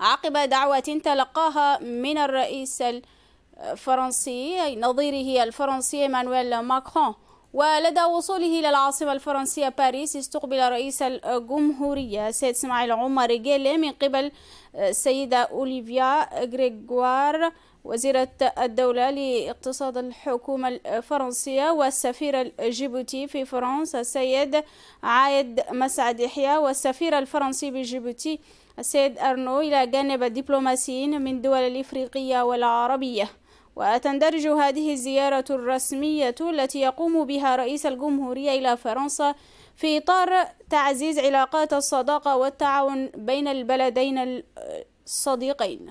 عقب دعوة تلقاها من الرئيس الفرنسي نظيره الفرنسي مانويل ماكرون ولدى وصوله إلى العاصمة الفرنسية باريس استقبل رئيس الجمهورية السيد اسماعيل عمر جيلي من قبل السيدة أوليفيا غريغوار وزيرة الدولة لاقتصاد الحكومة الفرنسية والسفير الجيبوتي في فرنسا السيد عايد مسعد يحيى والسفير الفرنسي بجيبوتي السيد أرنو إلى جانب الدبلوماسيين من دول الإفريقية والعربية وتندرج هذه الزيارة الرسمية التي يقوم بها رئيس الجمهورية إلى فرنسا في إطار تعزيز علاقات الصداقة والتعاون بين البلدين الصديقين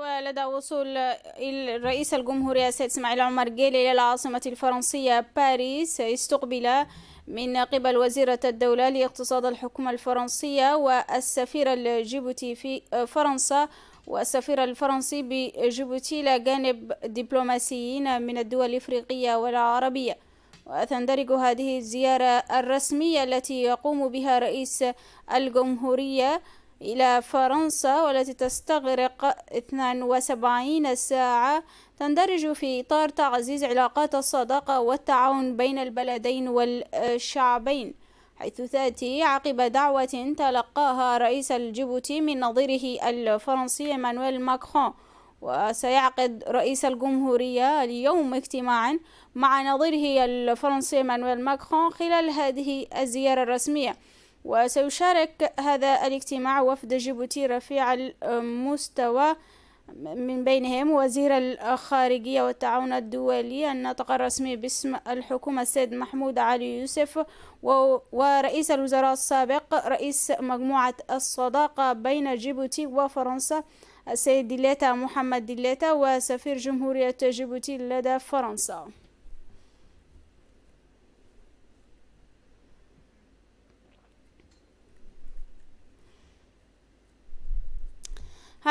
ولدى وصول الرئيس الجمهورية السيد إسماعيل عمر جيل إلى العاصمة الفرنسية باريس استقبل من قبل وزيرة الدولة لاقتصاد الحكومة الفرنسية والسفير الجيبوتي في فرنسا والسفير الفرنسي بجيبوتي إلى جانب دبلوماسيين من الدول الإفريقية والعربية وتندرج هذه الزيارة الرسمية التي يقوم بها رئيس الجمهورية إلى فرنسا والتي تستغرق 72 ساعة تندرج في إطار تعزيز علاقات الصداقة والتعاون بين البلدين والشعبين حيث تأتي عقب دعوة تلقاها رئيس الجيبوتي من نظيره الفرنسي مانويل ماكرون وسيعقد رئيس الجمهورية اليوم اجتماعا مع نظيره الفرنسي مانويل ماكرون خلال هذه الزيارة الرسمية وسيشارك هذا الاجتماع وفد جيبوتي رفيع المستوى من بينهم وزير الخارجية والتعاون الدولي الناطق الرسمي باسم الحكومة السيد محمود علي يوسف ورئيس الوزراء السابق رئيس مجموعة الصداقة بين جيبوتي وفرنسا السيد ديلاتا محمد ديلاتا وسفير جمهورية جيبوتي لدى فرنسا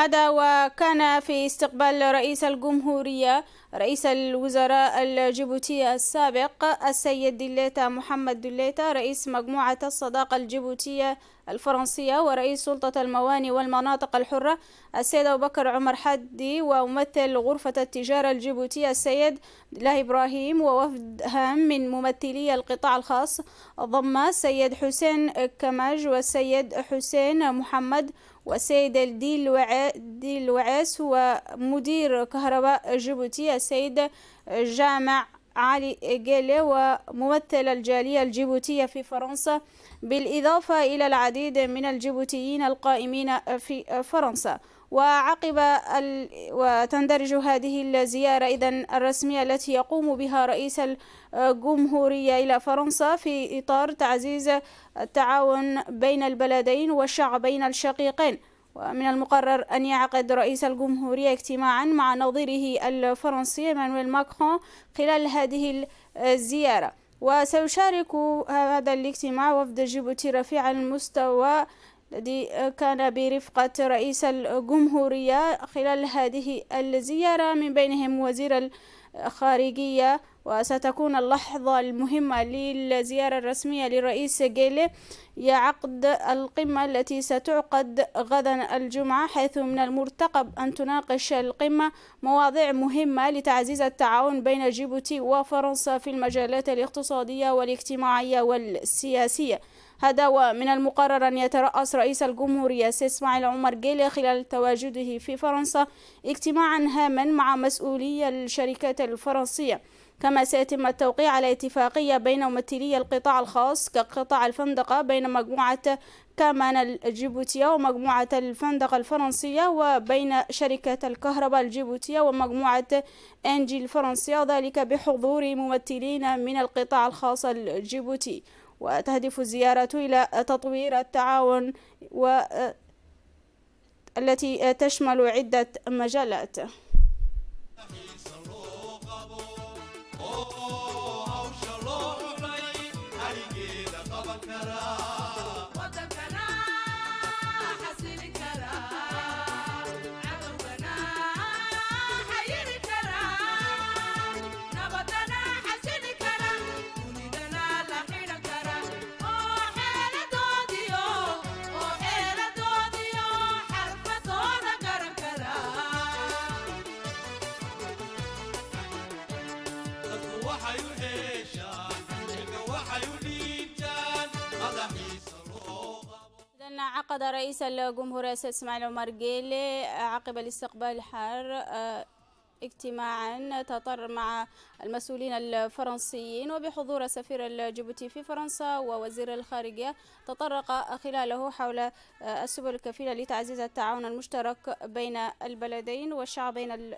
هذا وكان في استقبال رئيس الجمهورية رئيس الوزراء الجيبوتي السابق السيد دليتا محمد دليتا رئيس مجموعة الصداقة الجيبوتية الفرنسية ورئيس سلطة المواني والمناطق الحرة السيد أبو بكر عمر حدي وممثل غرفة التجارة الجيبوتية السيد الله إبراهيم ووفد هام من ممثلي القطاع الخاص ضم السيد حسين كماج والسيد حسين محمد والسيد الدي وع... دي الوعاس هو مدير كهرباء جيبوتي السيد جامع علي جيلي وممثل الجالية الجيبوتية في فرنسا بالإضافة إلى العديد من الجيبوتيين القائمين في فرنسا وعقب وتندرج هذه الزيارة إذا الرسمية التي يقوم بها رئيس الجمهورية إلى فرنسا في إطار تعزيز التعاون بين البلدين والشعبين الشقيقين ومن المقرر أن يعقد رئيس الجمهورية اجتماعا مع نظيره الفرنسي مانويل ماكرون خلال هذه الزيارة وسيشارك هذا الاجتماع وفد جيبوتي رفيع المستوى الذي كان برفقة رئيس الجمهورية خلال هذه الزيارة من بينهم وزير الخارجية وستكون اللحظة المهمة للزيارة الرسمية لرئيس جيلي عقد القمة التي ستعقد غدا الجمعة حيث من المرتقب أن تناقش القمة مواضيع مهمة لتعزيز التعاون بين جيبوتي وفرنسا في المجالات الاقتصادية والاجتماعية والسياسية هذا ومن المقرر أن يترأس رئيس الجمهورية إسماعيل عمر جيلي خلال تواجده في فرنسا اجتماعا هاما مع مسؤولي الشركات الفرنسية كما سيتم التوقيع على اتفاقية بين ممثلي القطاع الخاص كقطاع الفندقة بين مجموعة كامان الجيبوتية ومجموعة الفندقة الفرنسية وبين شركة الكهرباء الجيبوتية ومجموعة انجي الفرنسية ذلك بحضور ممثلين من القطاع الخاص الجيبوتي وتهدف الزيارة إلى تطوير التعاون و التي تشمل عدة مجالات عقد رئيس الجمهورية السيد اسماعيل عمر جيلي عقب الاستقبال الحار آه، اجتماعا تطر مع المسؤولين الفرنسيين وبحضور سفير الجيبوتي في فرنسا ووزير الخارجية تطرق خلاله حول آه، السبل الكفيلة لتعزيز التعاون المشترك بين البلدين والشعبين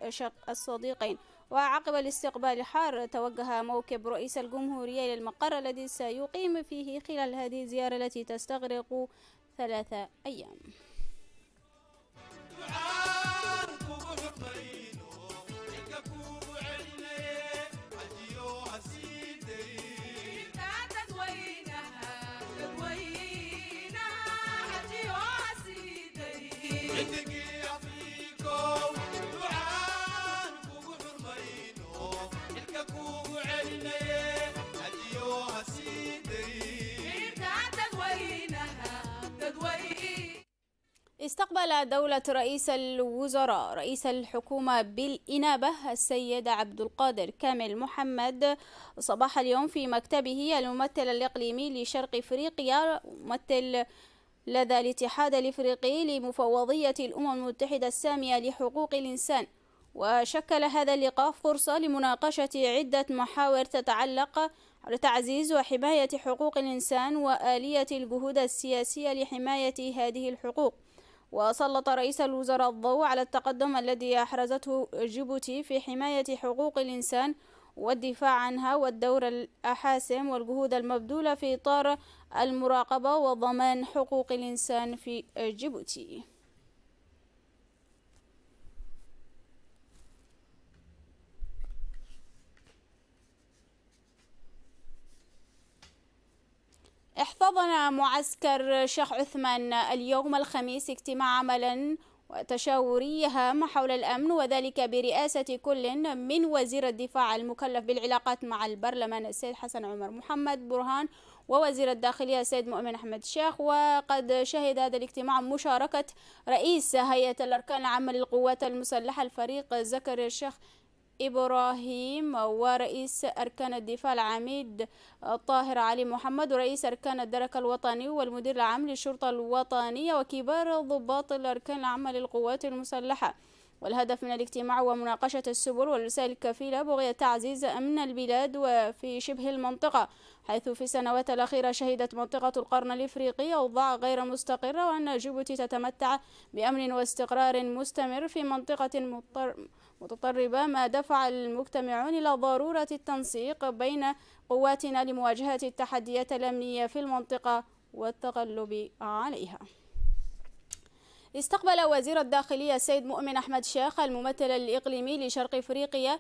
الصديقين وعقب الاستقبال الحار توجه موكب رئيس الجمهورية إلى المقر الذي سيقيم فيه خلال هذه الزيارة التي تستغرق ثلاثة أيام استقبل دولة رئيس الوزراء رئيس الحكومة بالإنابة السيد عبد القادر كامل محمد صباح اليوم في مكتبه الممثل الإقليمي لشرق إفريقيا ممثل لدى الاتحاد الإفريقي لمفوضية الأمم المتحدة السامية لحقوق الإنسان وشكل هذا اللقاء فرصة لمناقشة عدة محاور تتعلق لتعزيز تعزيز وحماية حقوق الإنسان وآلية الجهود السياسية لحماية هذه الحقوق وسلط رئيس الوزراء الضوء على التقدم الذي أحرزته جيبوتي في حماية حقوق الإنسان والدفاع عنها والدور الأحاسم والجهود المبذولة في إطار المراقبة وضمان حقوق الإنسان في جيبوتي احتضن معسكر شيخ عثمان اليوم الخميس اجتماع عملا وتشاوري هام حول الأمن وذلك برئاسة كل من وزير الدفاع المكلف بالعلاقات مع البرلمان السيد حسن عمر محمد برهان ووزير الداخلية السيد مؤمن أحمد الشيخ وقد شهد هذا الاجتماع مشاركة رئيس هيئة الأركان العامة للقوات المسلحة الفريق زكريا الشيخ إبراهيم ورئيس أركان الدفاع العميد آه، طاهر علي محمد ورئيس أركان الدرك الوطني والمدير العام للشرطة الوطنية وكبار ضباط الأركان العامة للقوات المسلحة والهدف من الاجتماع هو مناقشة السبل والرسائل الكفيلة بغية تعزيز أمن البلاد وفي شبه المنطقة حيث في السنوات الأخيرة شهدت منطقة القرن الإفريقي أوضاع غير مستقرة وأن جيبوتي تتمتع بأمن واستقرار مستمر في منطقة مضطرة متطربة ما دفع المجتمعون إلى ضرورة التنسيق بين قواتنا لمواجهة التحديات الأمنية في المنطقة والتغلب عليها استقبل وزير الداخلية السيد مؤمن أحمد شاخ الممثل الإقليمي لشرق إفريقيا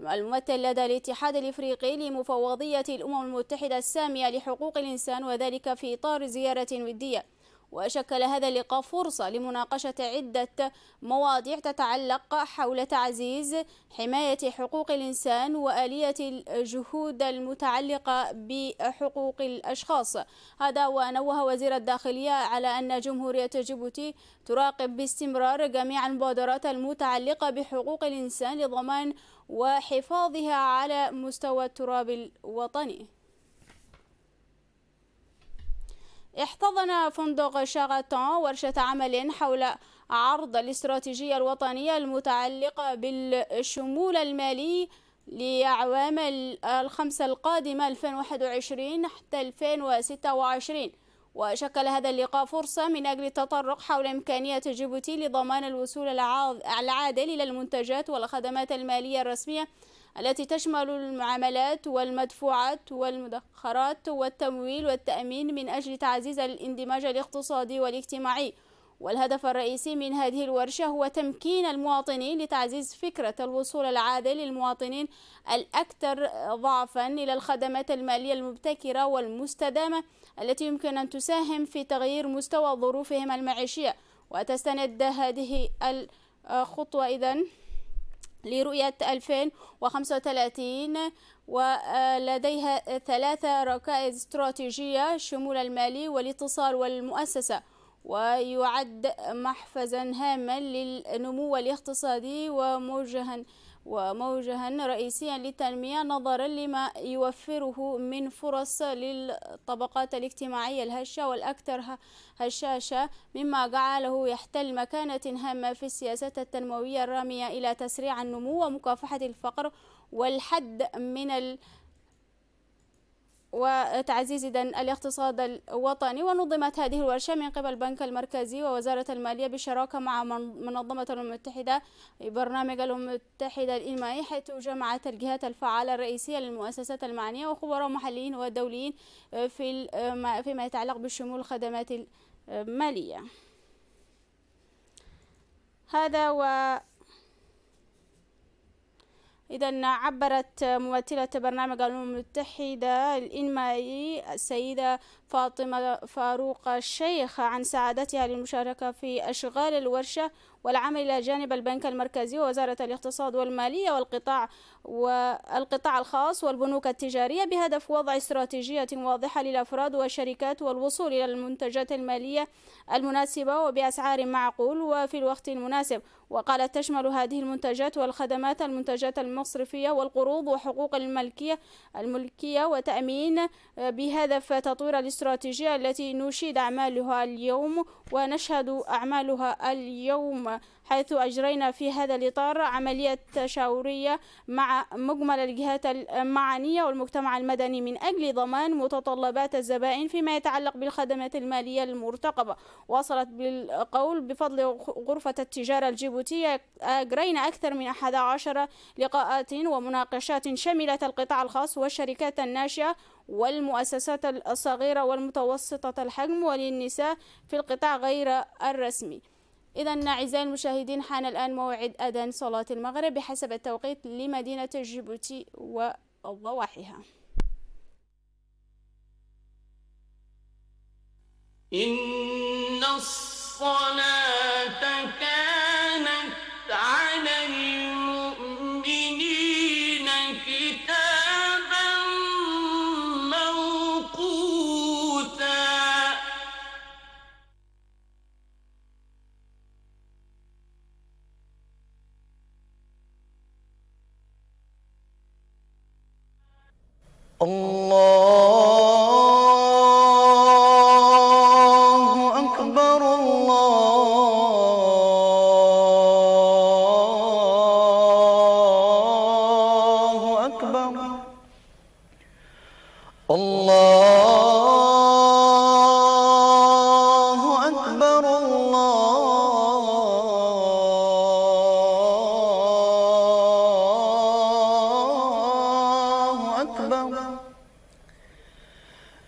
الممثل لدى الاتحاد الإفريقي لمفوضية الأمم المتحدة السامية لحقوق الإنسان وذلك في إطار زيارة ودية وشكل هذا اللقاء فرصة لمناقشة عدة مواضيع تتعلق حول تعزيز حماية حقوق الإنسان وآلية الجهود المتعلقة بحقوق الأشخاص هذا ونوه وزير الداخلية على أن جمهورية جيبوتي تراقب باستمرار جميع المبادرات المتعلقة بحقوق الإنسان لضمان وحفاظها على مستوى التراب الوطني احتضن فندق شاغاتون ورشة عمل حول عرض الاستراتيجية الوطنية المتعلقة بالشمول المالي لأعوام الخمسة القادمة 2021 حتى 2026 وشكل هذا اللقاء فرصة من أجل التطرق حول إمكانية جيبوتي لضمان الوصول العادل إلى المنتجات والخدمات المالية الرسمية التي تشمل المعاملات والمدفوعات والمدخرات والتمويل والتأمين من أجل تعزيز الاندماج الاقتصادي والاجتماعي والهدف الرئيسي من هذه الورشة هو تمكين المواطنين لتعزيز فكرة الوصول العادل للمواطنين الأكثر ضعفا إلى الخدمات المالية المبتكرة والمستدامة التي يمكن أن تساهم في تغيير مستوى ظروفهم المعيشية وتستند هذه الخطوة إذن لرؤية 2035 ولديها ثلاثة ركائز استراتيجية شمول المالي والاتصال والمؤسسة ويعد محفزا هاما للنمو الاقتصادي وموجها وموجها رئيسيا للتنمية نظرا لما يوفره من فرص للطبقات الاجتماعية الهشة والأكثر هشاشة مما جعله يحتل مكانة هامة في السياسات التنموية الرامية إلى تسريع النمو ومكافحة الفقر والحد من وتعزيز إذن الاقتصاد الوطني ونظمت هذه الورشة من قبل البنك المركزي ووزارة المالية بالشراكة مع منظمة الأمم المتحدة برنامج الأمم المتحدة الإنمائي حيث جمعت الجهات الفعالة الرئيسية للمؤسسات المعنية وخبراء محليين ودوليين في فيما يتعلق بشمول الخدمات المالية هذا و إذا عبرت ممثلة برنامج الأمم المتحدة الإنمائي السيدة فاطمة فاروق الشيخ عن سعادتها للمشاركة في أشغال الورشة والعمل إلى جانب البنك المركزي ووزارة الاقتصاد والمالية والقطاع والقطاع الخاص والبنوك التجارية بهدف وضع استراتيجية واضحة للأفراد والشركات والوصول إلى المنتجات المالية المناسبة وبأسعار معقول وفي الوقت المناسب وقالت تشمل هذه المنتجات والخدمات المنتجات المصرفية والقروض وحقوق الملكية الملكية وتأمين بهدف تطوير الاستراتيجية التي نشيد أعمالها اليوم ونشهد أعمالها اليوم حيث أجرينا في هذا الإطار عملية تشاورية مع مجمل الجهات المعنية والمجتمع المدني من أجل ضمان متطلبات الزبائن فيما يتعلق بالخدمات المالية المرتقبة وصلت بالقول بفضل غرفة التجارة الجيبوتية أجرينا أكثر من 11 لقاءات ومناقشات شملت القطاع الخاص والشركات الناشئة والمؤسسات الصغيرة والمتوسطة الحجم وللنساء في القطاع غير الرسمي إذا أعزائي المشاهدين حان الآن موعد أذان صلاة المغرب بحسب التوقيت لمدينة جيبوتي وضواحيها إن الصلاة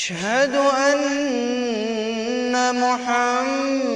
أشهد أن محمد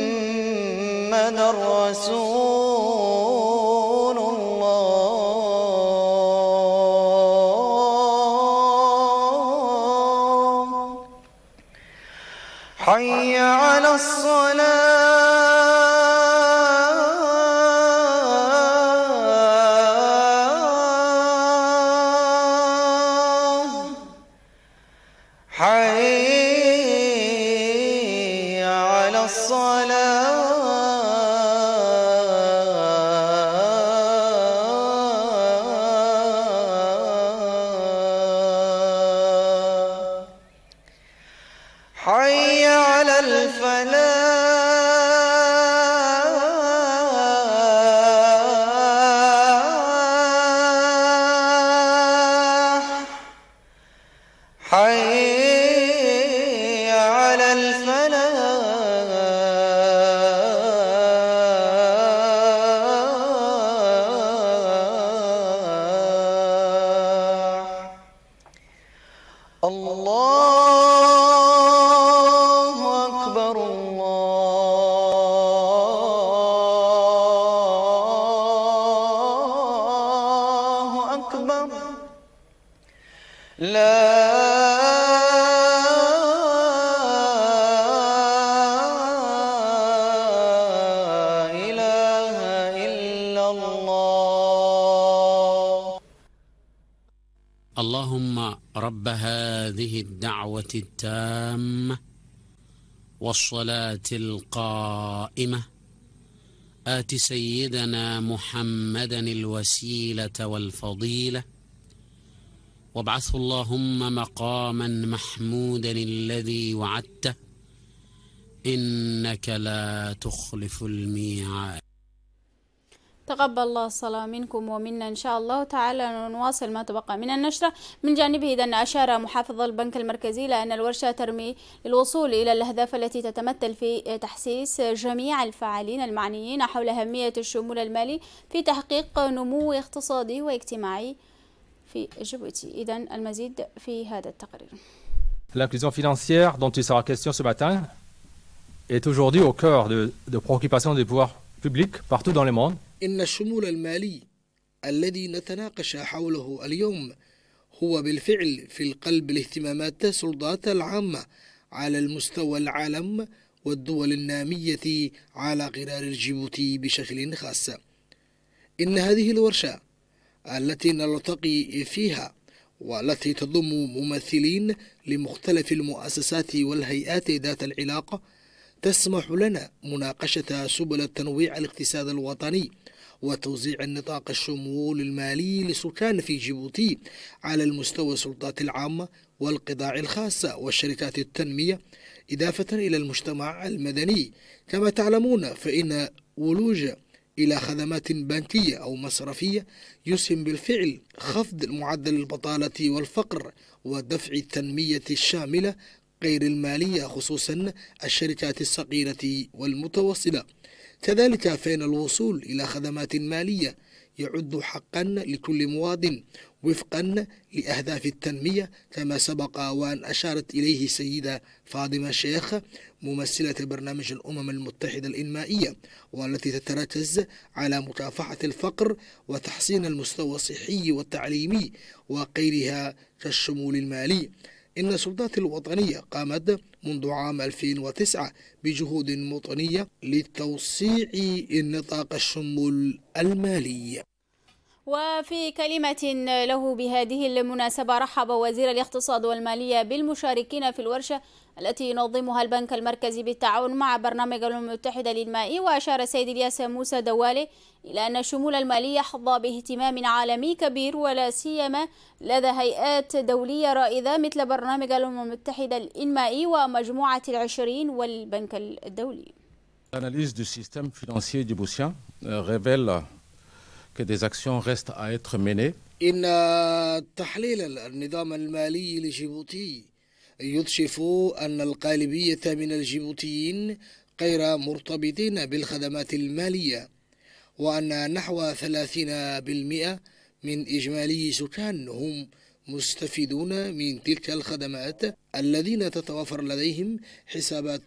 اللهم رب هذه الدعوة التامة والصلاة القائمة آت سيدنا محمدا الوسيلة والفضيلة وابعثه اللهم مقاما محمودا الذي وعدته إنك لا تخلف الميعاد تقبل الله الصلاة منكم ومنا إن شاء الله تعالى نواصل ما تبقى من النشرة من جانبه إذا أشار محافظ البنك المركزي لأن الورشة ترمي للوصول إلى الأهداف التي تتمثل في تحسيس جميع الفاعلين المعنيين حول أهمية الشمول المالي في تحقيق نمو اقتصادي واجتماعي في جيبوتي إذا المزيد في هذا التقرير L'inclusion financière dont il sera question ce matin est aujourd'hui au cœur de, de préoccupations des pouvoirs publics partout dans le monde إن الشمول المالي الذي نتناقش حوله اليوم هو بالفعل في القلب الاهتمامات السلطات العامة على المستوى العالم والدول النامية على غرار الجيبوتي بشكل خاص إن هذه الورشة التي نلتقي فيها والتي تضم ممثلين لمختلف المؤسسات والهيئات ذات العلاقة تسمح لنا مناقشة سبل تنويع الاقتصاد الوطني وتوزيع النطاق الشمول المالي لسكان في جيبوتي على المستوى السلطات العامة والقطاع الخاصة والشركات التنمية إضافة إلى المجتمع المدني كما تعلمون فإن ولوج إلى خدمات بنكية أو مصرفية يسهم بالفعل خفض معدل البطالة والفقر ودفع التنمية الشاملة غير المالية خصوصا الشركات الصغيرة والمتوسطة كذلك فإن الوصول إلى خدمات مالية يعد حقا لكل مواطن وفقا لأهداف التنمية كما سبق وأن أشارت إليه السيدة فاطمة شيخ ممثلة برنامج الأمم المتحدة الإنمائية والتي تتركز على مكافحة الفقر وتحسين المستوى الصحي والتعليمي وغيرها كالشمول المالي إن السلطات الوطنية قامت منذ عام 2009 بجهود وطنية لتوسيع النطاق الشمول المالي وفي كلمة له بهذه المناسبة رحب وزير الاقتصاد والمالية بالمشاركين في الورشة التي ينظمها البنك المركزي بالتعاون مع برنامج الأمم المتحدة للماء وأشار السيد الياس موسى دوالي إلى أن الشمول المالي يحظى باهتمام عالمي كبير ولا سيما لدى هيئات دولية رائدة مثل برنامج الأمم المتحدة الإنمائي ومجموعة العشرين والبنك الدولي. L'analyse du système financier djiboutien euh, révèle que des actions restent à être menées. إن تحليل النظام المالي لجيبوتي يكشف أن الغالبية من الجيبوتيين غير مرتبطين بالخدمات المالية وأن نحو 30% من إجمالي سكان هم مستفيدون من تلك الخدمات الذين تتوفر لديهم حسابات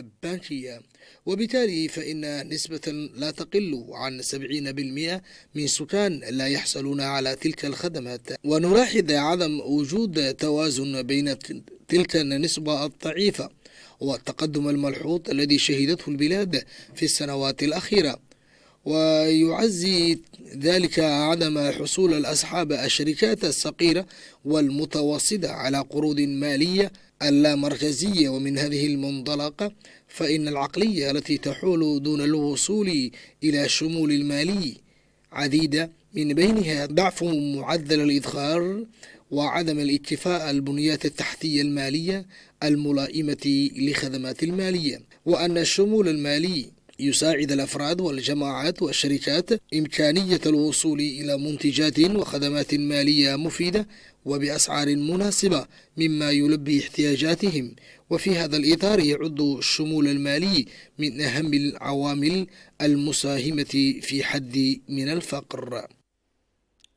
البنكية وبالتالي فإن نسبة لا تقل عن 70% من سكان لا يحصلون على تلك الخدمات ونلاحظ عدم وجود توازن بين تلك النسبة الضعيفة والتقدم الملحوظ الذي شهدته البلاد في السنوات الأخيرة ويعزي ذلك عدم حصول الأصحاب الشركات الصغيرة والمتوسطة على قروض مالية اللامركزية ومن هذه المنطلقة فإن العقلية التي تحول دون الوصول إلى شمول المالي عديدة من بينها ضعف معدل الإدخار وعدم الاكتفاء البنيات التحتية المالية الملائمة لخدمات المالية وأن الشمول المالي يساعد الأفراد والجماعات والشركات إمكانية الوصول إلى منتجات وخدمات مالية مفيدة وبأسعار مناسبة مما يلبي احتياجاتهم وفي هذا الإطار يعد الشمول المالي من أهم العوامل المساهمة في حد من الفقر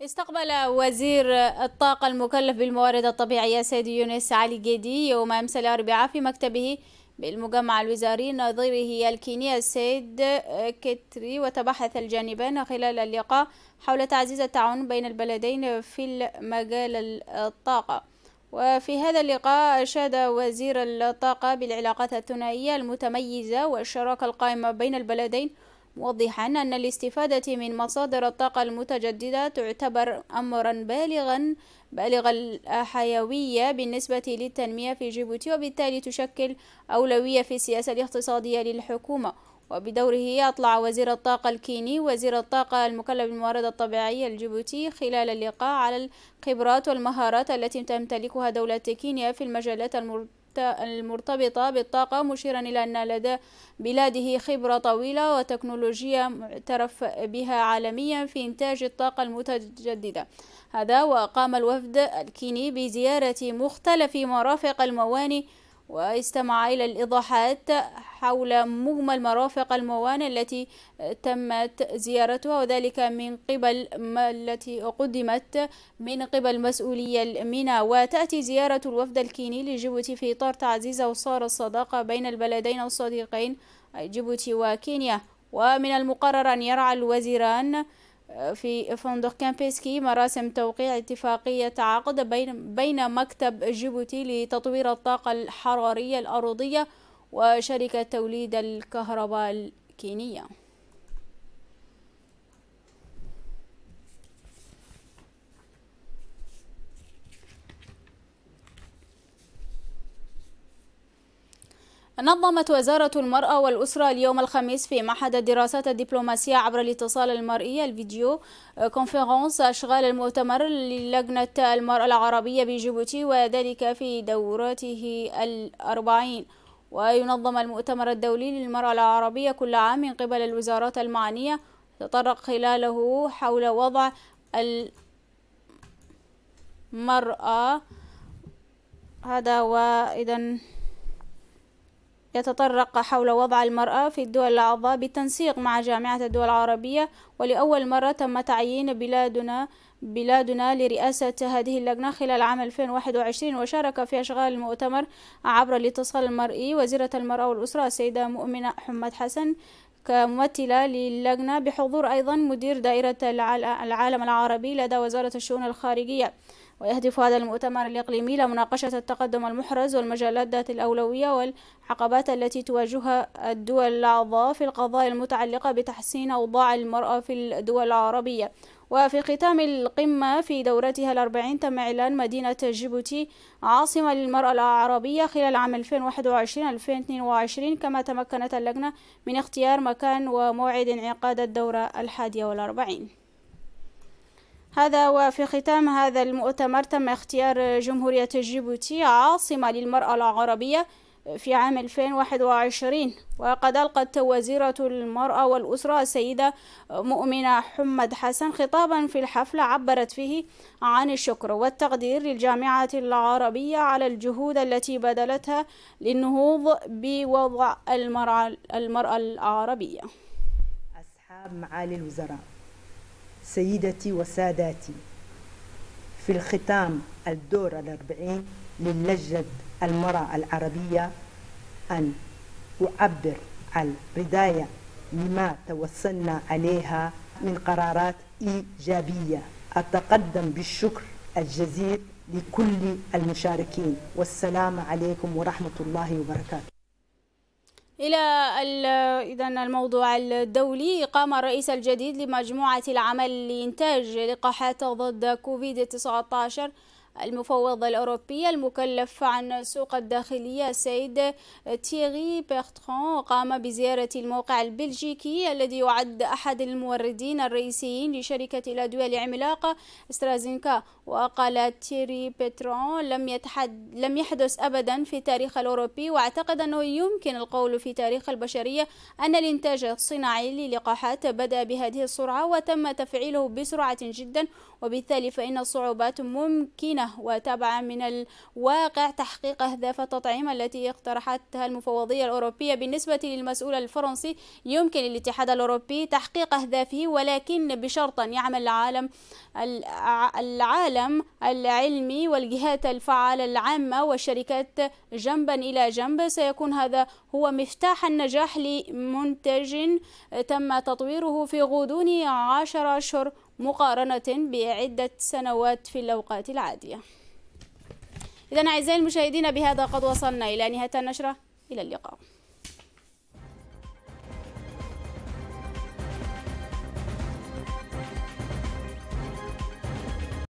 استقبل وزير الطاقة المكلف بالموارد الطبيعية سيد يونس علي جيدي يوم أمس الأربعاء في مكتبه بالمجمع الوزاري نظيره الكينيا السيد كتري وتبحث الجانبان خلال اللقاء حول تعزيز التعاون بين البلدين في مجال الطاقة وفي هذا اللقاء أشاد وزير الطاقة بالعلاقات الثنائية المتميزة والشراكة القائمة بين البلدين موضحا أن الاستفادة من مصادر الطاقة المتجددة تعتبر أمرا بالغا بالغ الحيوية بالنسبة للتنمية في جيبوتي وبالتالي تشكل أولوية في السياسة الاقتصادية للحكومة وبدوره أطلع وزير الطاقة الكيني وزير الطاقة المكلف بالموارد الطبيعية الجيبوتي خلال اللقاء على الخبرات والمهارات التي تمتلكها دولة كينيا في المجالات المرتبطة المرتبطة بالطاقة مشيرا إلى أن لدى بلاده خبرة طويلة وتكنولوجيا معترف بها عالميا في إنتاج الطاقة المتجددة هذا وقام الوفد الكيني بزيارة مختلف مرافق الموانئ واستمع إلى الإيضاحات حول مجمل مرافق الموانئ التي تمت زيارتها وذلك من قبل ما التي قدمت من قبل مسؤولي الميناء وتأتي زيارة الوفد الكيني لجيبوتي في إطار تعزيز أوصار الصداقة بين البلدين الصديقين جيبوتي وكينيا ومن المقرر أن يرعى الوزيران في فندق كامبيسكي مراسم توقيع اتفاقية تعاقد بين بين مكتب جيبوتي لتطوير الطاقة الحرارية الأرضية وشركة توليد الكهرباء الكينية نظمت وزارة المرأة والأسرة اليوم الخميس في معهد الدراسات الدبلوماسية عبر الاتصال المرئي الفيديو كونفرنس آه، أشغال المؤتمر للجنة المرأة العربية بجيبوتي وذلك في دورته الأربعين وينظم المؤتمر الدولي للمرأة العربية كل عام من قبل الوزارات المعنية تطرق خلاله حول وضع المرأة هذا وإذا يتطرق حول وضع المرأة في الدول الأعضاء بالتنسيق مع جامعة الدول العربية ولأول مرة تم تعيين بلادنا بلادنا لرئاسة هذه اللجنة خلال عام 2021 وشارك في أشغال المؤتمر عبر الاتصال المرئي وزيرة المرأة والأسرة السيدة مؤمنة حمد حسن كممثلة للجنة بحضور أيضا مدير دائرة العالم العربي لدى وزارة الشؤون الخارجية ويهدف هذا المؤتمر الإقليمي لمناقشة التقدم المحرز والمجالات ذات الأولوية والعقبات التي تواجهها الدول الأعضاء في القضايا المتعلقة بتحسين أوضاع المرأة في الدول العربية وفي ختام القمة في دورتها الأربعين تم إعلان مدينة جيبوتي عاصمة للمرأة العربية خلال عام 2021-2022 كما تمكنت اللجنة من اختيار مكان وموعد انعقاد الدورة الحادية والأربعين هذا وفي ختام هذا المؤتمر تم اختيار جمهورية جيبوتي عاصمة للمرأة العربية في عام 2021 وقد ألقت وزيرة المرأة والأسرة السيدة مؤمنة حمد حسن خطابا في الحفلة عبرت فيه عن الشكر والتقدير للجامعة العربية على الجهود التي بذلتها للنهوض بوضع المرأة العربية أصحاب معالي الوزراء سيدتي وساداتي في الختام الدور الأربعين للجنة المرأة العربية أن أعبر عن رداية لما توصلنا عليها من قرارات إيجابية أتقدم بالشكر الجزيل لكل المشاركين والسلام عليكم ورحمة الله وبركاته إلى إذا الموضوع الدولي قام الرئيس الجديد لمجموعة العمل لإنتاج لقاحات ضد كوفيد 19 المفوض الأوروبي المكلف عن السوق الداخلية السيد تيري بيرتران قام بزيارة الموقع البلجيكي الذي يعد أحد الموردين الرئيسيين لشركة الأدوية العملاقة استرازينكا وقال تيري بيترون لم, يتحد لم يحدث أبدا في التاريخ الأوروبي واعتقد أنه يمكن القول في تاريخ البشرية أن الإنتاج الصناعي للقاحات بدأ بهذه السرعة وتم تفعيله بسرعة جدا وبالتالي فإن الصعوبات ممكنة ممكنة وتابعة من الواقع تحقيق أهداف التطعيم التي اقترحتها المفوضية الأوروبية بالنسبة للمسؤول الفرنسي يمكن للاتحاد الأوروبي تحقيق أهدافه ولكن بشرط أن يعمل العالم العالم العلمي والجهات الفعالة العامة والشركات جنبا إلى جنب سيكون هذا هو مفتاح النجاح لمنتج تم تطويره في غضون عشر أشهر مقارنة بعدة سنوات في الأوقات العادية إذا أعزائي المشاهدين بهذا قد وصلنا إلى نهاية النشرة إلى اللقاء